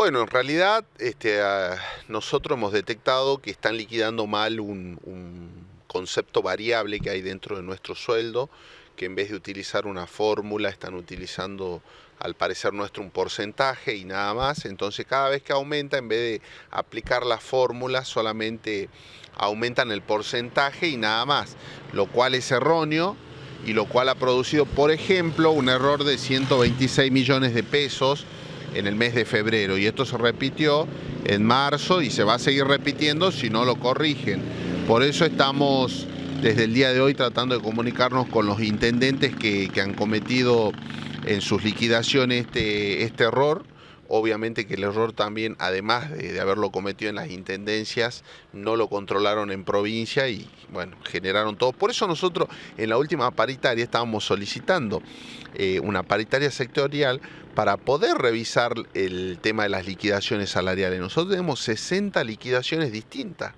Bueno, en realidad este, nosotros hemos detectado que están liquidando mal un concepto variable que hay dentro de nuestro sueldo, que en vez de utilizar una fórmula están utilizando al parecer nuestro un porcentaje y nada más. Entonces cada vez que aumenta, en vez de aplicar la fórmula, solamente aumentan el porcentaje y nada más, lo cual es erróneo y lo cual ha producido, por ejemplo, un error de 126 millones de pesos en el mes de febrero y esto se repitió en marzo y se va a seguir repitiendo si no lo corrigen. Por eso estamos desde el día de hoy tratando de comunicarnos con los intendentes que, han cometido en sus liquidaciones este, este error Obviamente que el error también, además de, haberlo cometido en las intendencias, no lo controlaron en provincia y bueno, generaron todo. Por eso nosotros en la última paritaria estábamos solicitando eh, una paritaria sectorial para poder revisar el tema de las liquidaciones salariales. Nosotros tenemos 60 liquidaciones distintas.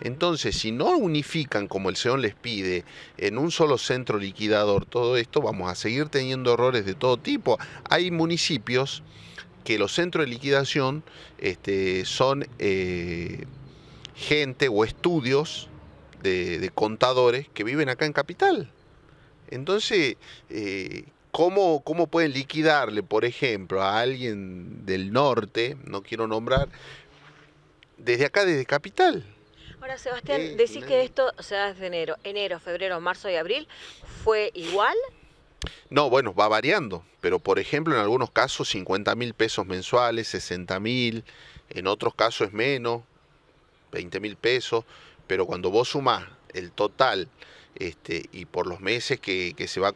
Entonces, si no unifican como el SEON les pide en un solo centro liquidador todo esto, vamos a seguir teniendo errores de todo tipo. Hay municipios que los centros de liquidación este, son eh, gente o estudios de, contadores que viven acá en Capital. Entonces, eh, ¿cómo, pueden liquidarle, por ejemplo, a alguien del norte, no quiero nombrar, desde acá, desde Capital? Ahora, Sebastián, decís que esto, o sea, desde enero, enero, febrero, marzo y abril, fue igual no, bueno, va variando, pero por ejemplo en algunos casos 50 mil pesos mensuales, 60 mil, en otros casos es menos, 20 mil pesos, pero cuando vos sumás el total este, y por los meses que, se va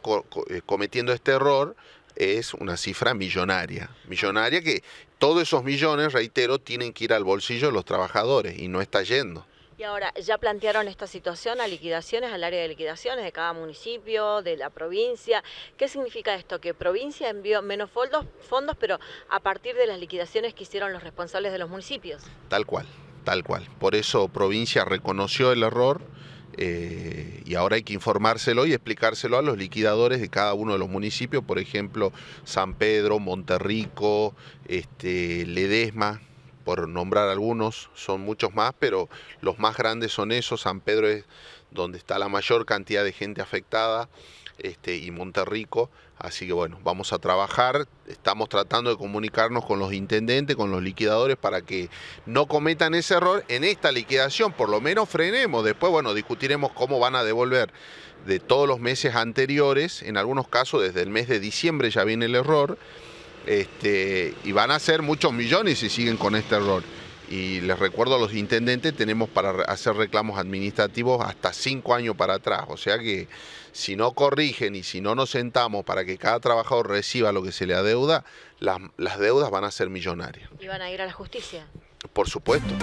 eh, cometiendo este error, es una cifra millonaria. Millonaria que todos esos millones, reitero, tienen que ir al bolsillo de los trabajadores y no está yendo. Y ahora, ¿ya plantearon esta situación a liquidaciones, al área de liquidaciones de cada municipio, de la provincia? ¿Qué significa esto? Que provincia envió menos fondos, pero a partir de las liquidaciones que hicieron los responsables de los municipios. Tal cual, tal cual. Por eso provincia reconoció el error. Eh, y ahora hay que informárselo y explicárselo a los liquidadores de cada uno de los municipios, por ejemplo, San Pedro, Monterrico, este, Ledesma, por nombrar algunos, son muchos más, pero los más grandes son esos. San Pedro es donde está la mayor cantidad de gente afectada este, y Monterrico. Así que bueno, vamos a trabajar. Estamos tratando de comunicarnos con los intendentes, con los liquidadores, para que no cometan ese error en esta liquidación. Por lo menos frenemos. Después, bueno, discutiremos cómo van a devolver de todos los meses anteriores. En algunos casos, desde el mes de diciembre ya viene el error este, y van a ser muchos millones si siguen con este error. Y les recuerdo a los intendentes, tenemos para hacer reclamos administrativos hasta cinco años para atrás. O sea que si no corrigen y si no nos sentamos para que cada trabajador reciba lo que se le adeuda, las, las deudas van a ser millonarias. ¿Y van a ir a la justicia? Por supuesto.